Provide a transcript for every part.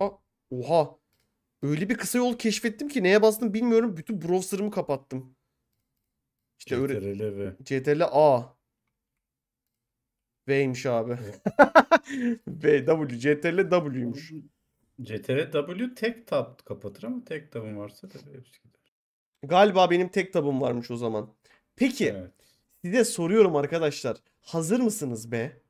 Aa, oha. Öyle bir kısa yol keşfettim ki neye bastım bilmiyorum. Bütün browser'ımı kapattım. İşte CTRL öyle. ve. CTRL A. V'ymiş abi. v W. CTRL W'ymuş. CTRL W tek tab kapatır ama tek tabım varsa da hepsi gider. Galiba benim tek tabım varmış o zaman. Peki. Evet. Size soruyorum arkadaşlar. Hazır mısınız be?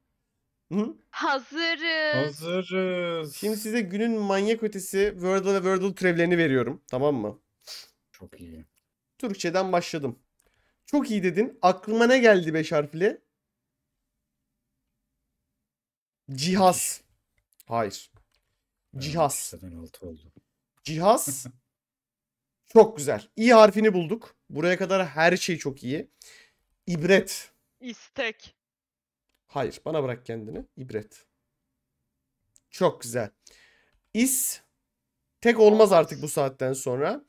Hazırız. Hazırız. Şimdi size günün manyak ötesi Wordle ve Wordle türevlerini veriyorum. Tamam mı? Çok iyi. Türkçeden başladım. Çok iyi dedin. Aklıma ne geldi beş harfli? Cihaz. Hayır. Cihaz. Cihaz. Çok güzel. İyi harfini bulduk. Buraya kadar her şey çok iyi. İbret. İstek. Hayır. Bana bırak kendini. İbret. Çok güzel. İs. tek olmaz artık bu saatten sonra.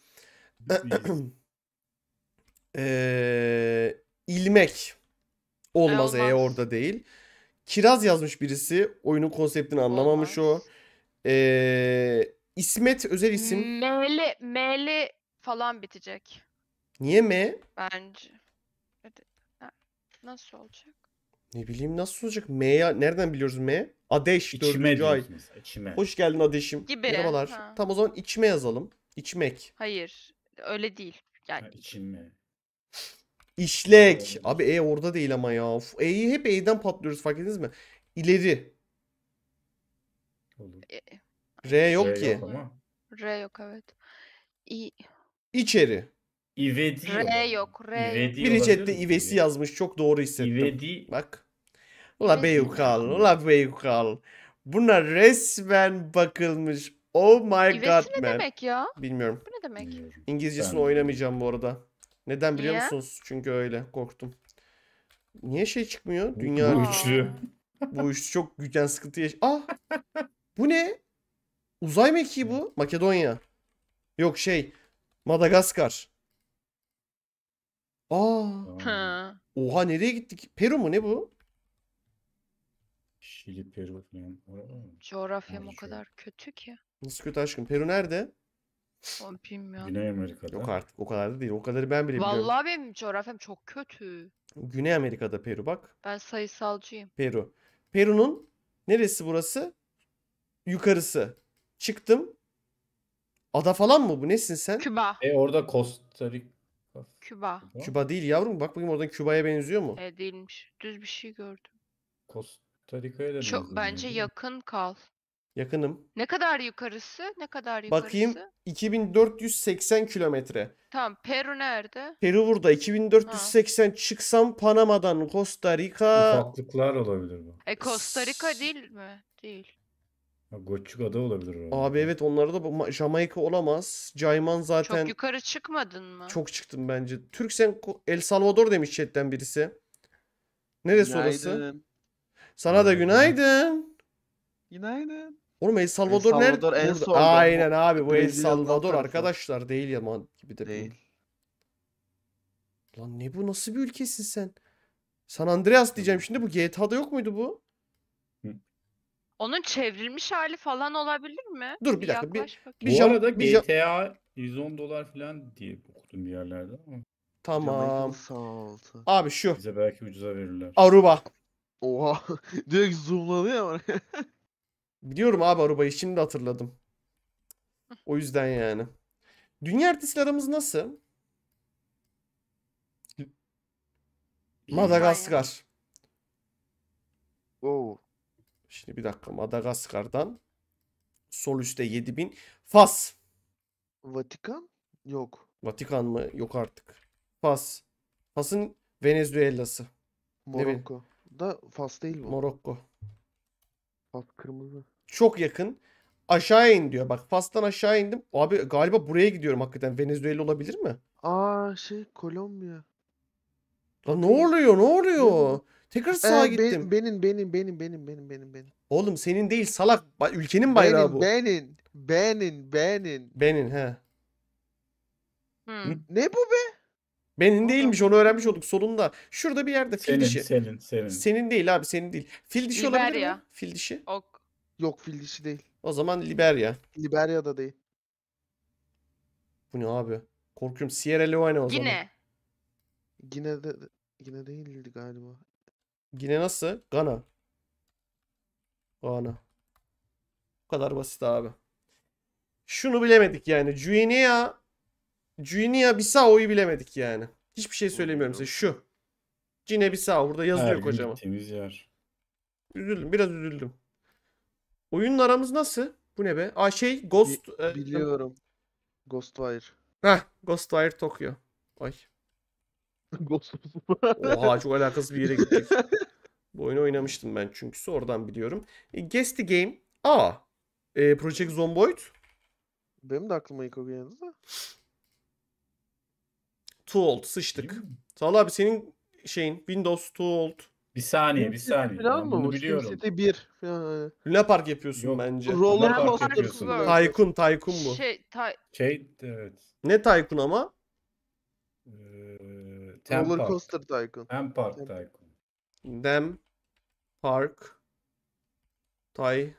ee, ilmek olmaz e orada değil. Kiraz yazmış birisi. Oyunun konseptini anlamamış olmaz. o. Ee, İsmet özel isim. M'li, M'li falan bitecek. Niye M? Bence. Nasıl olacak? Ne bileyim nasıl olacak? M ya nereden biliyoruz M? Adeş İçime dördüncü ay. mesela, içime. Hoş geldin Adeş'im. Gibi, Merhabalar. ha. Tam o zaman içme yazalım. İçmek. Hayır. Öyle değil. Yani Ha, içime. İşlek. Abi E orada değil ama ya. Of, E'yi hep E'den patlıyoruz fark ettiniz mi? İleri. Olur. E, R yok Şey ki. ama. R yok evet. İ, İçeri. İvedi. R yok. R İvedi Biri chatte mi? ivesi yazmış. Çok doğru hissettim. İvedi. Bak. Ula Beyukal. Ula Beyukal. Buna resmen bakılmış. Oh my god İvesi ne man. demek ya? Bilmiyorum. Bu ne demek? İngilizcesini Ben- oynamayacağım bu arada. Neden biliyor Niye? musunuz? Çünkü öyle korktum. Niye şey çıkmıyor? Dünya Bu üçlü. bu iş çok güçten sıkıntı yaş. Ah! Bu ne? Uzay mekiği bu. Makedonya. Yok şey. Madagaskar. Aa. Ha. Oha nereye gittik? Peru mu ne bu? Şili, Peru falan. Coğrafyam o kadar kötü ki. Nasıl kötü aşkım? Peru nerede? Oğlum bilmiyorum. Güney Amerika'da. Yok artık o kadar da değil. O kadarı ben bile biliyorum. Vallahi benim coğrafyam çok kötü. Güney Amerika'da Peru bak. Ben sayısalcıyım. Peru. Peru'nun neresi burası? Yukarısı. Çıktım. Ada falan mı bu? Nesin sen? Küba. E orada Costa Rica Küba. Küba değil yavrum. Bak bakayım oradan Küba'ya benziyor mu? E, değilmiş. Düz bir şey gördüm. Costa Rica'ya da Çok benziyor. bence yakın kal. Yakınım. Ne kadar yukarısı? Ne kadar yukarısı? Bakayım 2480 kilometre. Tamam Peru nerede? Peru burada 2480 ha. çıksam Panama'dan Costa Rica. Ufaklıklar olabilir bu. E Costa Rica değil mi? Değil. Ha, ada olabilir herhalde. Abi evet onlarda da Ma- Jamaika olamaz. Cayman zaten Çok yukarı çıkmadın mı? çok çıktım bence. Türksen Ko- El Salvador demiş chatten birisi. Neresi orası? Günaydın. Sana da Günaydın. günaydın. Günaydın. Oğlum El Salvador, nerede? Salvador en son solda. Aynen abi bu El Salvador arkadaşlar değil yaman gibi de. bu. Değil. Lan ne bu nasıl bir ülkesin sen? San Andreas diyeceğim şimdi bu GTA'da yok muydu bu? Onun çevrilmiş hali falan olabilir mi? Dur bir dakika. Bir, bir Bu arada bir jam- GTA 110 dolar falan diye okudum bir yerlerde ama Jamaican tamam. Salt. Abi şu. bize belki ucuza verirler. Aruba. Oha. Direkt zoomlanıyor ama. Biliyorum abi Aruba'yı şimdi hatırladım. O yüzden yani. Dünya haritası aramız nasıl? Madagaskar. Oo. Şimdi bir dakika Madagaskar'dan sol üstte 7000 Fas. Vatikan yok. Vatikan mı? Yok artık. Fas. Fas'ın Venezuela'sı. Morokko. Da Fas değil mi? Morokko. Fas kırmızı. Çok yakın. Aşağı in diyor. Bak Fas'tan aşağı indim. Abi galiba buraya gidiyorum hakikaten. Venezuela olabilir mi? Aa şey Kolombiya. Lan ne oluyor ne oluyor? Tekrar ee, sağa Ee, gittim. benim benim benim benim benim benim benim. Oğlum senin değil salak. Ülkenin bayrağı benim, bu. Benim benim benim. Benin he. Hmm. Ne bu be? Benim değilmiş onu öğrenmiş olduk sonunda. Şurada bir yerde fil Senin, dişi. senin, senin. Senin değil abi senin değil. Fil dişi olabilir mi? Liberya. Fil dişi. Ok. Yok fil dişi değil. O zaman Liberya. da değil. Bu ne abi? Korkuyorum Sierra Leone o zaman. Yine. Gine de Gine değildi galiba. Gine nasıl? Gana. Gana. Bu kadar basit abi. Şunu bilemedik yani. Junia Junia Bisao'yu bilemedik yani. Hiçbir şey söylemiyorum size. Şu. Cine Bisao burada yazıyor kocaman. Temiz yer. Üzüldüm. Biraz üzüldüm. Oyunun aramız nasıl? Bu ne be? Aa şey Ghost. Bi e, biliyorum. E, Ghostwire. Heh Ghostwire Tokyo. Ay Ghost Oha çok alakasız bir yere gittik. Bu oyunu oynamıştım ben çünkü oradan biliyorum. E, Guess the Game A. E, Project Zomboid. Benim de aklıma ilk o geldi de. Too old sıçtık. Sağol abi senin şeyin Windows Too old. Bir saniye bir saniye. Falan Bunu biliyorum. City bir. falan. Luna Park yapıyorsun Yok. bence. Roller Park yapıyorsun. Tycoon, Tycoon bu. Şey, Şey evet. Ne Tycoon ama? Tem Roller Coaster Tycoon. Tem Park Tem- Tycoon. Dem Park Tay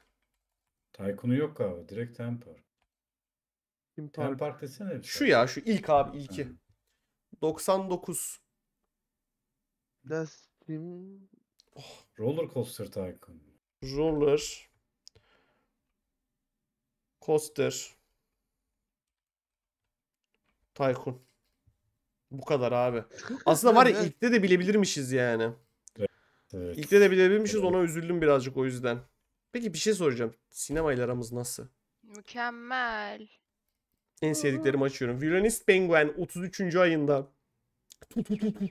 Tycoon'u yok abi. Direkt Tem Park. Kim Tem Park? Park desene. bir Şu ya şu ilk abi ilki. 99. Destim. Roller Coaster Tycoon. Roller Coaster Tycoon. Bu kadar abi. Aslında var ya ilkte de bilebilirmişiz yani. Evet. İlkte de bilebilmişiz ona üzüldüm birazcık o yüzden. Peki bir şey soracağım. Sinemayla aramız nasıl? Mükemmel. En sevdiklerimi açıyorum. villainist Penguin 33. ayında. Tu tu tu tu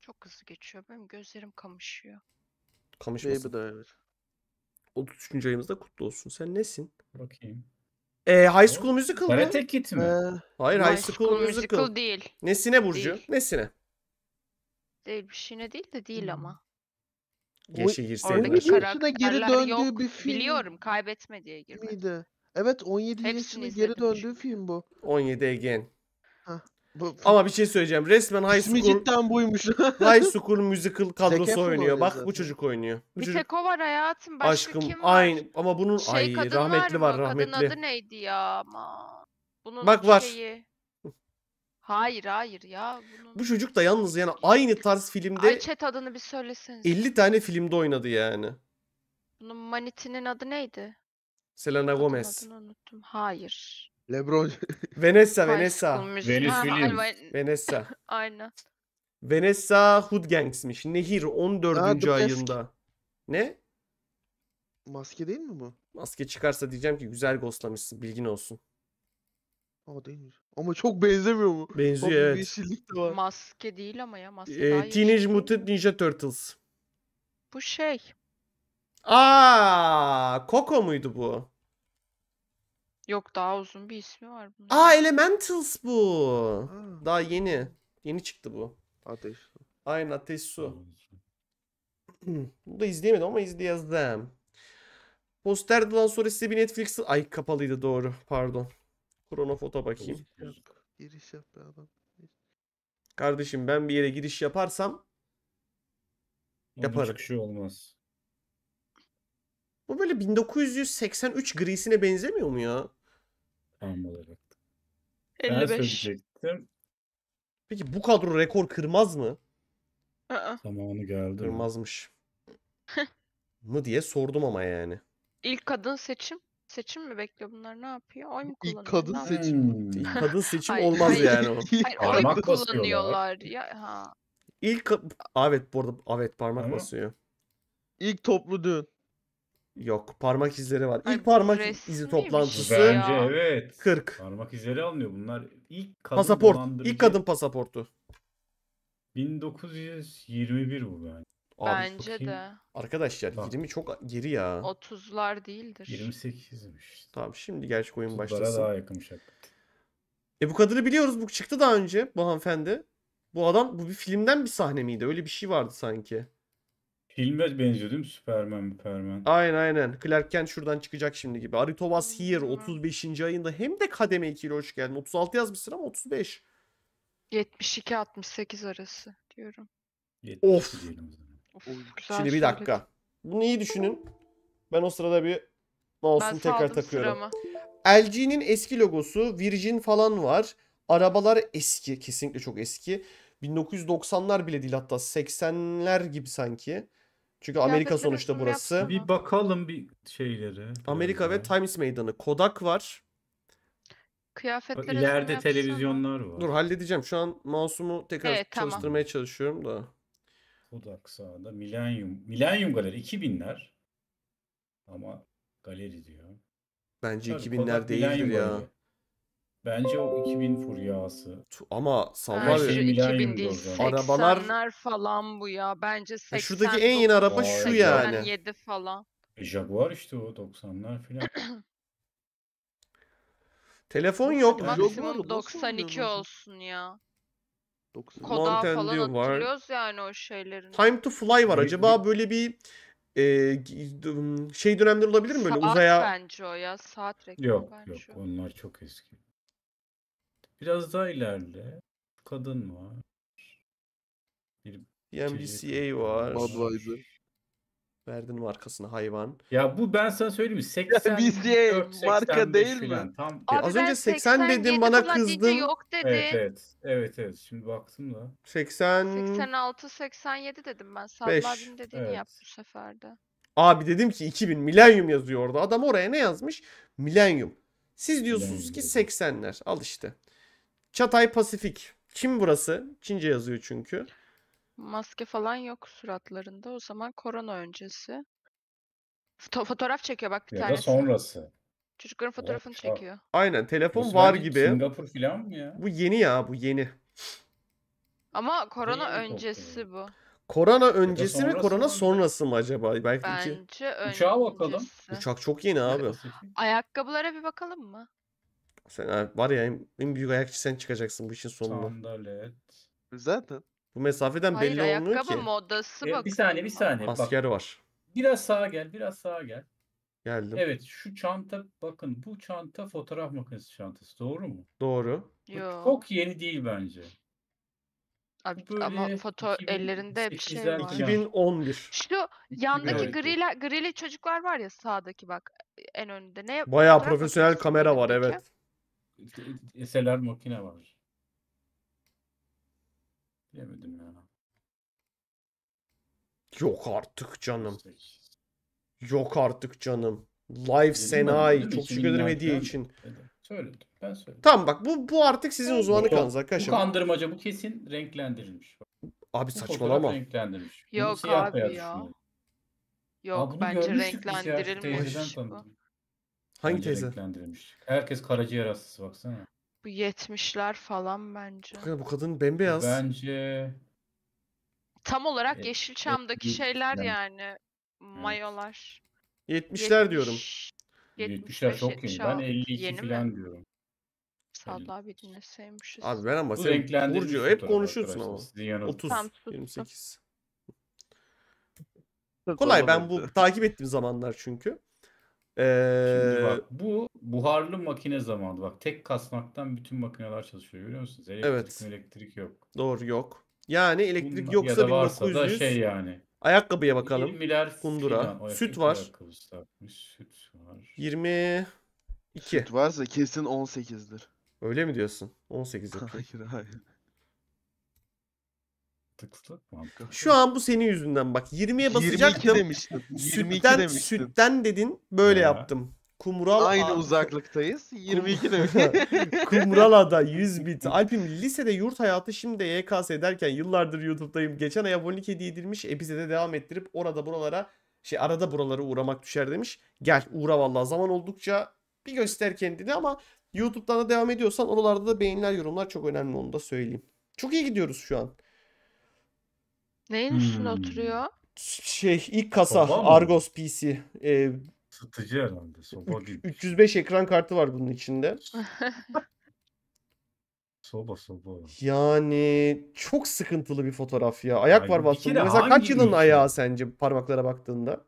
Çok hızlı geçiyor. Benim gözlerim kamışıyor. Kamışmasın. Baby evet 33. ayımızda kutlu olsun. Sen nesin? Bakayım. E, High School Musical mı? Karate Kid mi? Ee, Hayır High School Musical. değil. Nesine Burcu? Değil. Nesine? Değil bir şeyine değil de değil hmm. ama. Keşke girseydin. Oradaki Karakterler geri döndüğü yok. bir film Biliyorum kaybetme diye girmedim. miydi? Evet 17 Hepsini geri döndüğü film bu. 17 Again. Bu, Ama bir şey söyleyeceğim. Resmen High İsmi School cidden buymuş. High School Musical kadrosu oynuyor. oluyor Bak bu çocuk oynuyor. Bu Bir çocuk tek o var hayatım. Başka aşkım kim var? aynı ama bunun Şey ay rahmetli var, var, rahmetli. Kadın adı neydi ya ama. Bunun Bak var. Hayır hayır ya. Bunun... Bu çocuk da yalnız yani aynı tarz filmde Ay chat adını bir söyleseniz. 50 tane filmde oynadı yani. Bunun manitinin adı neydi? Selena Gomez. adını unuttum. Hayır. Lebron. Vanessa, Vanessa. Venüs Williams. Vanessa. Aynen. Vanessa Hudgangs'miş. Nehir 14. Ha, dur, ayında. Eski. Ne? Maske değil mi bu? Maske çıkarsa diyeceğim ki güzel ghostlamışsın. Bilgin olsun. Aa değilmiş. Ama çok benzemiyor mu? Benziyor Bak, evet. Bir de var. Maske değil ama ya. Maske ee, daha Teenage yeşil. Mutant Ninja Turtles. Bu şey. Aa, Coco muydu bu? Yok daha uzun bir ismi var bunun. Aa Elementals bu. Ha. Daha yeni. Yeni çıktı bu. Ateş Aynen ateş su. Bu da izleyemedim ama izleyeceğim. Posterden sonra size bir Netflix... Ay kapalıydı doğru. Pardon. Kronofot'a bakayım. Giriş yap be adam. Kardeşim ben bir yere giriş yaparsam Onun yaparım. Çıkışı şey olmaz. Bu böyle 1983 grisine benzemiyor mu ya? Tam olarak. 55. Ben Peki bu kadro rekor kırmaz mı? Aa. Zamanı geldi. Kırmazmış. mı diye sordum ama yani. İlk kadın seçim. Seçim mi bekliyor bunlar? Ne yapıyor? Oy mu kullanıyor? İlk kadın Ne yapıyor? Hmm. İlk kadın seçim Hayır, olmaz hayır. yani Hayır, Parmak basıyorlar. kullanıyorlar? Ya, ha. İlk evet bu arada evet parmak Ama- basıyor. İlk toplu düğün. Yok parmak izleri var. Ay, İlk parmak izi toplantısı şey ya. Bence evet. 40. Parmak izleri alınıyor bunlar. İlk kadın Pasaport. dolandırıcı- İlk kadın pasaportu. 1921 bu bence. Abi, Bence bakayım. de. Arkadaşlar Tamam. 20 çok geri ya. 30'lar değildir. 28'miş. Tamam şimdi gerçek oyun başlasın. daha yakınmış şey. E bu kadını biliyoruz. Bu çıktı daha önce bu hanımefendi. Bu adam bu bir filmden bir sahne miydi? Öyle bir şey vardı sanki. Filme benziyor değil mi? Superman, Superman. Aynen aynen. Clark Kent şuradan çıkacak şimdi gibi. Arito Aritovas Here 35. ayında hem de kademe 2 ile hoş geldin. 36 yazmışsın ama 35. 72-68 arası diyorum. Of. diyelim Of, güzel Şimdi bir söyledin. dakika. Bunu iyi düşünün. Ben o sırada bir Ben mouse'umu tekrar takıyorum. sıramı. LG'nin eski logosu Virgin falan var. Arabalar eski. Kesinlikle çok eski. 1990'lar bile değil hatta 80'ler gibi sanki. Çünkü Amerika sonuçta burası. Bir bakalım bir şeyleri. Amerika ve Times Meydanı. Kodak var. Kıyafetler İleride televizyonlar var. Dur halledeceğim. Şu an mouse'umu tekrar evet, çalıştırmaya tamam. çalışıyorum da. Kodak sağda Millennium. Millennium Galeri 2000'ler. Ama galeri diyor. Bence Tabii 2000'ler değildir ya. Galeri. Bence o 2000 furyası. Tu- Ama sallar Her ya. şey 2000 değil Programı. 80'ler Arabalar- falan bu ya. Bence 80. E şuradaki en yeni araba Vay. şu yani. 87 falan. E, Jaguar işte o 90'lar falan. Telefon yok. Hadi Yok. maksimum Jaguar'ı 92 olsun ya. 90. Koda Mountain falan Dew var. hatırlıyoruz yani o şeylerin. Time to Fly var. Acaba böyle bir e, ıı, şey dönemler olabilir mi böyle Saat uzaya? bence o ya. Saat reklamı yok bence. yok o. onlar çok eski. Biraz daha ilerle. Kadın var. Bir PMBCA var. Budweiser. Verdin markasını hayvan. Ya bu ben sana söyleyeyim mi? 80 BCA marka 85 değil mi? Tam e, Abi Az önce 80 dedim, bana 87 kızdın. Yok dedi. evet, evet. Evet evet. Şimdi baktım da. 80... 86 87 dedim ben. Beş. Sadladin dediğini Evet. yap bu seferde? de. Abi dedim ki 2000 milenyum yazıyor orada. Adam oraya ne yazmış? Milenyum. Siz diyorsunuz ki 80'ler. Al işte. Çatay Pasifik. Çin burası. Çince yazıyor çünkü. Maske falan yok suratlarında. O zaman korona öncesi. Foto- fotoğraf çekiyor bak bir Ya da sonrası. Çocukların fotoğrafını Oha. çekiyor. Aynen telefon Bu var gibi. Singapur falan mı ya? Bu yeni ya bu yeni. Ama korona Neyi öncesi bu. Korona öncesi mi korona mı? sonrası mı acaba? Belki iki. Bence öncesi. Uçağa bakalım. Uçak çok yeni abi. Ayakkabılara bir bakalım mı? Sen var ya en, büyük ayakçı sen çıkacaksın bu işin sonunda. Sandalet. Zaten. Bu mesafeden Hayır, belli olmuyor ki. ayakkabı modası bak. E, bir saniye bir saniye. Bak, Asker var. biraz sağa gel biraz sağa gel. Geldim. Evet şu çanta bakın bu çanta fotoğraf makinesi çantası doğru mu? Doğru. Yok Çok yeni değil bence. Abi, Böyle ama foto 2008'ler ellerinde bir şey var. 2011. Şu yandaki grili grili çocuklar var ya sağdaki bak en önünde. Ne Bayağı profesyonel kamera var gibi evet. SLR makine var. Bilemedim ya. Yok artık canım. Yok artık canım. Live Senay Çok şükür ederim hediye için. Söyledim. Ben söyledim. Tamam bak bu bu artık sizin uzmanlık arkadaşlar. Bu kandırmaca bu kesin renklendirilmiş. Abi saçmalama. Renklendirilmiş. Yok abi ya. Yok bence renklendirilmiş Hangi Bence teyze? renklendirilmiş. Herkes karaciğer hastası baksana. Bu 70'ler falan bence. Kanka bu kadın bembeyaz. Bence Tam olarak E- Yeşilçam'daki etli- şeyler yani. yani. Mayolar. 70'ler diyorum. 70, 70'ler çok yeni. Ben 52 yeni mi? diyorum. Salla bir dinleseymişiz. Abi ben ama Bu sen Burcu hep konuşuyorsun arkadaşlar. ama. Sizin yanınız. 30, Tamam, 28. Kolay ben bu takip ettiğim zamanlar çünkü. Ee, Şimdi bak bu buharlı makine zamanı. Bak tek kasmaktan bütün makineler çalışıyor biliyor musunuz? Elektrik Evet. elektrik yok. Doğru yok. Yani elektrik Bunlar- ya yoksa da varsa da şey yani. ayakkabıya bakalım. 20'ler Kundura. filan. Süt var. ayakkabısı takmış, Süt var. 22. Süt varsa kesin 18'dir. Öyle mi diyorsun? 18 yapıyor. Hayır hayır. Tıkslak mantıklı. Şu an bu senin yüzünden bak. 20'ye basacaktım. 22 demiştin. 22 sütten, Sütten dedin böyle ya. yaptım. Kumral Aynı A... uzaklıktayız. 22 demiş. Kumralada 100 bit. Alpim lisede yurt hayatı şimdi YKS derken yıllardır YouTube'dayım. Geçen ay abonelik hediye edilmiş. Epizede devam ettirip orada buralara şey arada buralara uğramak düşer demiş. Gel uğra vallahi zaman oldukça bir göster kendini ama YouTube'dan da devam ediyorsan oralarda da beğeniler yorumlar çok önemli onu da söyleyeyim. Çok iyi gidiyoruz şu an. Neyin üstüne Hmm. oturuyor? Şey ilk kasa Argos PC. Ee, Satıcı herhalde. Soba gibi. 305 ekran kartı var bunun içinde. Soba soba. Yani çok sıkıntılı bir fotoğraf ya. Ayak Yani var bir Mesela kaç yılın insan? ayağı sence parmaklara baktığında?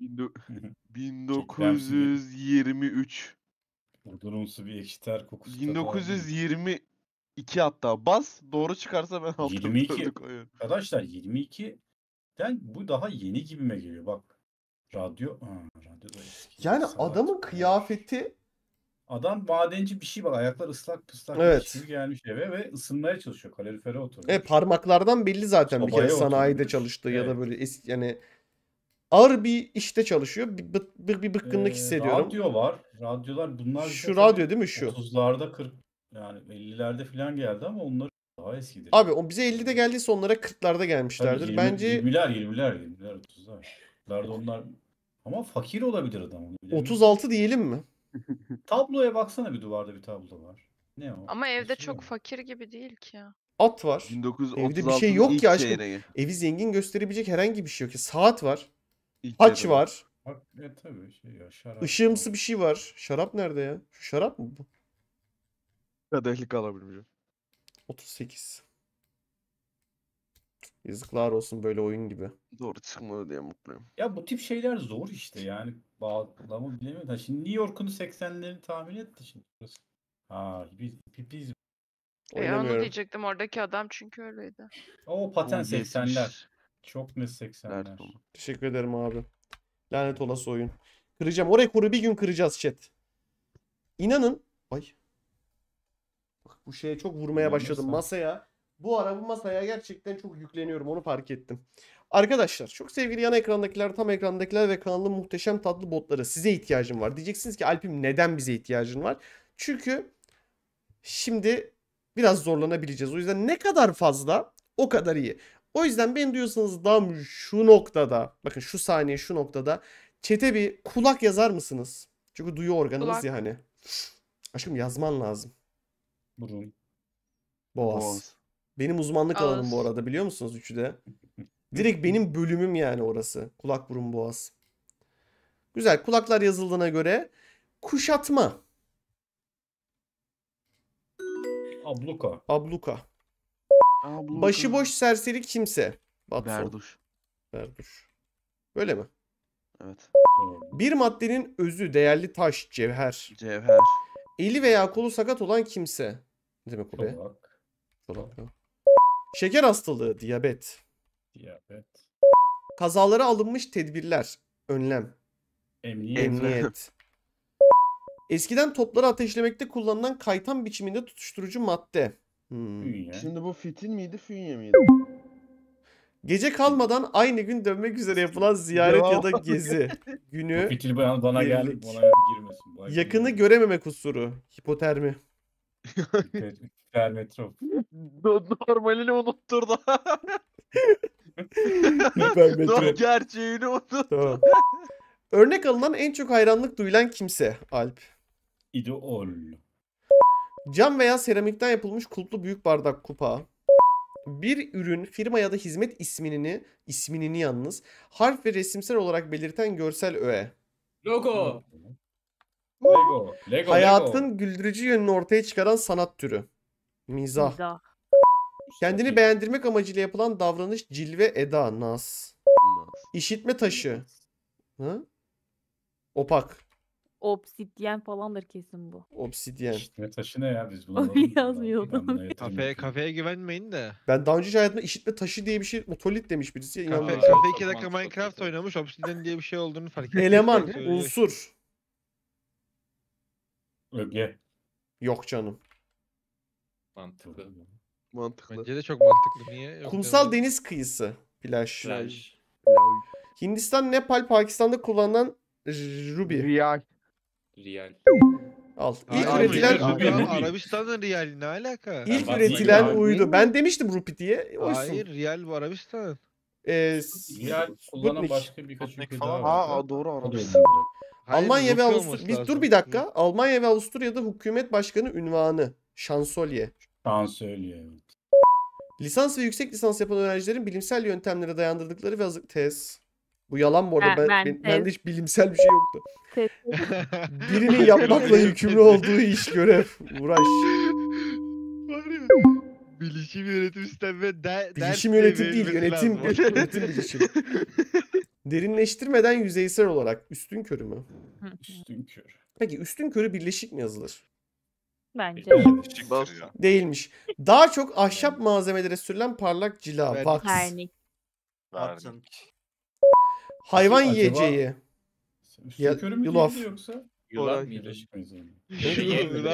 1923. Odunumsu bir ekşiter kokusu. 1920 2 hatta bas doğru çıkarsa ben 22 koyuyorum. Arkadaşlar 22'den bu daha yeni gibime geliyor bak. Radyo, ha, radyo da eski. Yani Sabah adamın kıyafeti Adam madenci bir şey bak ayaklar ıslak pıslak evet. Şimdi şey gelmiş eve ve ısınmaya çalışıyor kalorifere oturuyor. E parmaklardan belli zaten Sobaya bir kere sanayide oturmuş. çalıştığı evet. ya da böyle eski yani ağır bir işte çalışıyor. Bir, bir, bir bıkkınlık ee, hissediyorum. Radyo var. Radyolar bunlar şu radyo değil mi şu? 30'larda 40 yani 50'lerde falan geldi ama onlar daha eskidir. Abi o bize 50'de geldiyse onlara 40'larda gelmişlerdir. 20, Bence 20'ler 20'ler 20'ler 30'lar. 40'larda onlar ama fakir olabilir adam. Bilelim. 36 diyelim mi? Tabloya baksana bir duvarda bir tablo var. Ne o? Ama evde Nasıl çok mi? fakir gibi değil ki. At var. 1936 Evde bir şey yok ki aşkım. Çeyreği. Evi zengin gösterebilecek herhangi bir şey yok ki. Saat var. İlk haç var. Bak, e, tabii şey ya, şarap. Işığımsı bir şey var. Şarap nerede ya? Şu şarap mı bu? Kadehlik alabilmişim. 38. Yazıklar olsun böyle oyun gibi. Doğru çıkmadı diye mutluyum. Ya bu tip şeyler zor işte yani. Bağlamı bilemiyorum. Ha, şimdi New York'un 80'lerini tahmin etti şimdi. Ha, biz, biz e, onu diyecektim oradaki adam çünkü öyleydi. O paten 80'ler. Çok net 80'ler. Teşekkür ederim abi. Lanet olası oyun. Kıracağım. O rekoru bir gün kıracağız chat. İnanın. Ay bu şeye çok vurmaya başladım masaya. Bu ara bu masaya gerçekten çok yükleniyorum onu fark ettim. Arkadaşlar çok sevgili yan ekrandakiler, tam ekrandakiler ve kanalın muhteşem tatlı botları size ihtiyacım var. Diyeceksiniz ki Alp'im neden bize ihtiyacın var? Çünkü şimdi biraz zorlanabileceğiz. O yüzden ne kadar fazla o kadar iyi. O yüzden ben diyorsanız tam şu noktada bakın şu saniye şu noktada çete bir kulak yazar mısınız? Çünkü duyu organımız kulak. yani. Aşkım yazman lazım. Burun. Boğaz. Boğaz. Benim uzmanlık Boğaz. alanım bu arada biliyor musunuz üçü de? Direkt benim bölümüm yani orası. Kulak, burun, boğaz. Güzel. Kulaklar yazıldığına göre kuşatma. Abluka. Abluka. Abluka. Başıboş serseri kimse. Batson. Berduş. Berduş. Böyle mi? Evet. Bir maddenin özü değerli taş, cevher. Cevher. Eli veya kolu sakat olan kimse. Ne demek o be? Şeker hastalığı, diyabet. Diyabet. Kazalara alınmış tedbirler, önlem. Emniyet. Emniyet. Eskiden topları ateşlemekte kullanılan kaytan biçiminde tutuşturucu madde. Hmm. Fünye. Şimdi bu fitil miydi, fünye miydi? Gece kalmadan aynı gün dönmek üzere yapılan ziyaret ya da gezi günü. Fikir bana, bana geldi. Bana girmesin. Bana Yakını girmesin. görememe kusuru. Hipotermi. Hipermetrop. Normalini unutturdu. Hipermetrop. Gerçeğini unutturdu. Tamam. Örnek alınan en çok hayranlık duyulan kimse Alp. İdeol. Cam veya seramikten yapılmış kulplu büyük bardak kupa bir ürün, firma ya da hizmet isminini isminini yalnız harf ve resimsel olarak belirten görsel öğe. Logo. Lego. Lego. Hayatın güldürücü yönünü ortaya çıkaran sanat türü. Mizah. Mizah. Kendini beğendirmek amacıyla yapılan davranış cilve eda nas. İşitme taşı. Hı? Opak. Obsidyen falandır kesin bu. Obsidyen. İşitme taşı ne ya biz bunu Onu yazmıyor adam. Kafeye, kafeye güvenmeyin de. Ben daha önce hayatımda işitme taşı diye bir şey, motolit demiş birisi. Kafe, kafe iki dakika Minecraft oynamış, Obsidyen diye bir şey olduğunu fark ettim. Eleman, unsur. Öge. Yok canım. Mantıklı. Mantıklı. Bence de çok mantıklı. Niye? Yok Kumsal demek. deniz kıyısı. Plaj. Plaj. Hindistan, Nepal, Pakistan'da kullanılan ruby. Riyal. Riyal. Al. İlk Hayır, üretilen rupi, rupi. Arabistan'ın riyali ne alaka? İlk ben üretilen riyal uydu. Ben demiştim rupi diye. Oysun. Hayır riyal bu Arabistan. Ee, riyal kullanan başka birkaç ülke daha var. Ha doğru Arabistan. Hayır, Almanya ve Avusturya bir, dur bir dakika. Hı. Almanya ve Avusturya'da hükümet başkanı ünvanı şansölye. Şansölye evet. Lisans ve yüksek lisans yapan öğrencilerin bilimsel yöntemlere dayandırdıkları ve hazır tez bu yalan bu arada. Ben, ben, ben, ben, ben hiç bilimsel bir şey yoktu. Birinin yapmakla yükümlü olduğu iş, görev, uğraş. bilişim yönetim sistemi ve de, Bilişim yönetim değil, yönetim, yönetim bilişim. Derinleştirmeden yüzeysel olarak üstün körü mü? Üstün körü. Peki üstün körü birleşik mi yazılır? Bence. Değilmiş. Daha çok ahşap malzemelere sürülen parlak cila. Wax. Vernik. Vernik. Hayvan Acaba- yiyeceği. Ya- Üstün mü yoksa? Yılan Birleşmeyiz yani.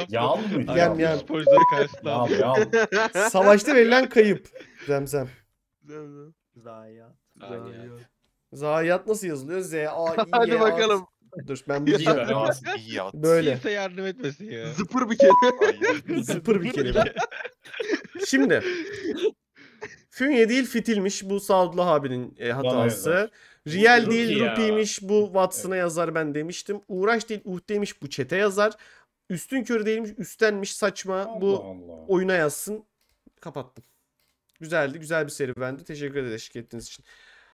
Yağlı mı? Yem, Yağlı. yem. karşısında Yağlı yağlı. Savaşta verilen kayıp. Zemzem. Zayiat. Zayiat nasıl yazılıyor? Z A I Hadi Y, A- bakalım. Dur ben bu şey Yiyat. böyle Kimse yardım etmesin ya. Zıpır bir kere. zıpır bir kelime. Şimdi Fünye değil fitilmiş. Bu Saadullah abinin e, hatası. yazar. Real Ruki değil Rupi'ymiş bu Watson'a evet. yazar ben demiştim. Uğraş değil Uhd'ymiş bu çete yazar. Üstün körü değilmiş üstlenmiş saçma Allah bu Allah. oyuna yazsın. Kapattım. Güzeldi güzel bir serüvendi. Teşekkür ederiz eşlik ettiğiniz için.